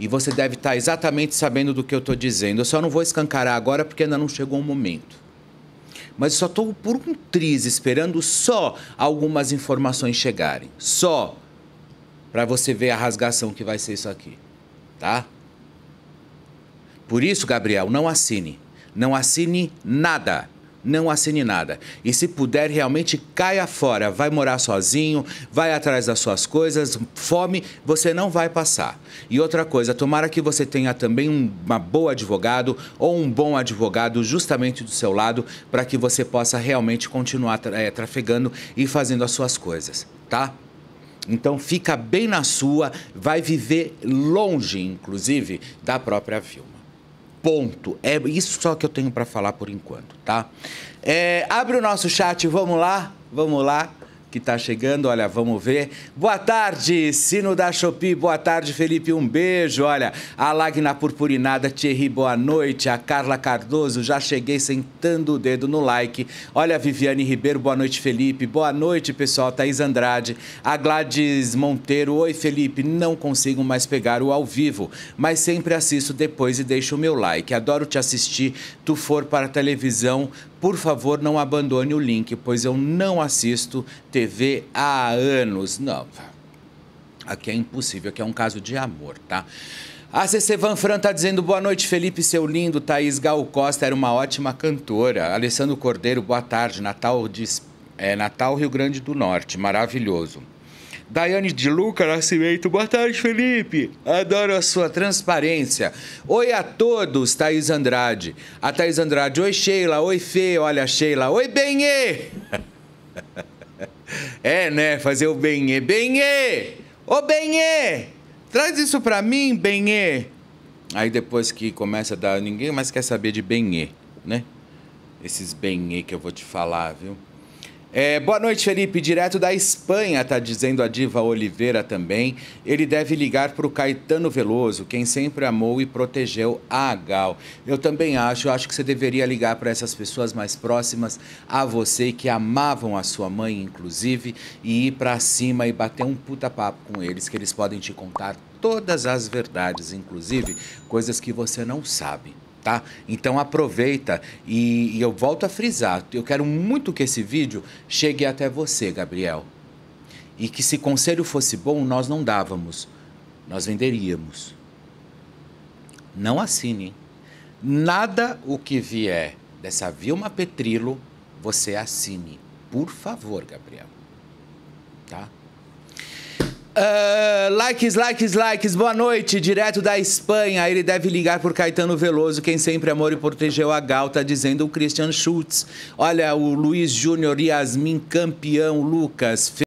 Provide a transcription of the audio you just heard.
E você deve estar exatamente sabendo do que eu estou dizendo. Eu só não vou escancarar agora porque ainda não chegou o momento. Mas eu só estou por um triz esperando só algumas informações chegarem. Só para você ver a rasgação que vai ser isso aqui. Tá? Por isso, Gabriel, não assine. Não assine nada não assine nada. E se puder, realmente caia fora. Vai morar sozinho, vai atrás das suas coisas, fome você não vai passar. E outra coisa, tomara que você tenha também um uma boa advogado ou um bom advogado justamente do seu lado para que você possa realmente continuar tra eh, trafegando e fazendo as suas coisas, tá? Então fica bem na sua, vai viver longe, inclusive, da própria Vilma. Ponto. É isso só que eu tenho para falar por enquanto, tá? É, abre o nosso chat, vamos lá, vamos lá que está chegando. Olha, vamos ver. Boa tarde, Sino da Chopi. Boa tarde, Felipe. Um beijo. Olha, a Lagna Purpurinada, Thierry, boa noite. A Carla Cardoso, já cheguei sentando o dedo no like. Olha, a Viviane Ribeiro, boa noite, Felipe. Boa noite, pessoal. Thaís Andrade. A Gladys Monteiro, oi, Felipe. Não consigo mais pegar o ao vivo, mas sempre assisto depois e deixo o meu like. Adoro te assistir. Tu for para a televisão, por favor, não abandone o link, pois eu não assisto TV TV há anos. Não, aqui é impossível, aqui é um caso de amor, tá? A CC Van Fran tá dizendo boa noite, Felipe, seu lindo. Thaís Gal Costa era uma ótima cantora. Alessandro Cordeiro, boa tarde. Natal, diz, é, Natal Rio Grande do Norte, maravilhoso. Daiane de Luca Nascimento, boa tarde, Felipe. Adoro a sua transparência. Oi a todos, Thaís Andrade. A Thaís Andrade, oi Sheila, oi Fê, olha Sheila, oi Benê. É, né? Fazer o Benê. Benê! Ô, Benê! Traz isso pra mim, Benê! Aí depois que começa a dar, ninguém mais quer saber de Benê, né? Esses Benê que eu vou te falar, viu? É, boa noite, Felipe. Direto da Espanha, tá dizendo a diva Oliveira também. Ele deve ligar para o Caetano Veloso, quem sempre amou e protegeu a Gal. Eu também acho, acho que você deveria ligar para essas pessoas mais próximas a você, que amavam a sua mãe, inclusive, e ir para cima e bater um puta papo com eles, que eles podem te contar todas as verdades, inclusive coisas que você não sabe. Tá? Então aproveita e, e eu volto a frisar. Eu quero muito que esse vídeo chegue até você, Gabriel. E que se conselho fosse bom, nós não dávamos, nós venderíamos. Não assine. Nada o que vier dessa Vilma Petrilo, você assine. Por favor, Gabriel. Tá? Ah, likes, likes, likes. Boa noite, direto da Espanha. Ele deve ligar por Caetano Veloso, quem sempre amou e protegeu a Gal, tá dizendo o Christian Schultz. Olha, o Luiz Júnior, Yasmin, campeão, Lucas.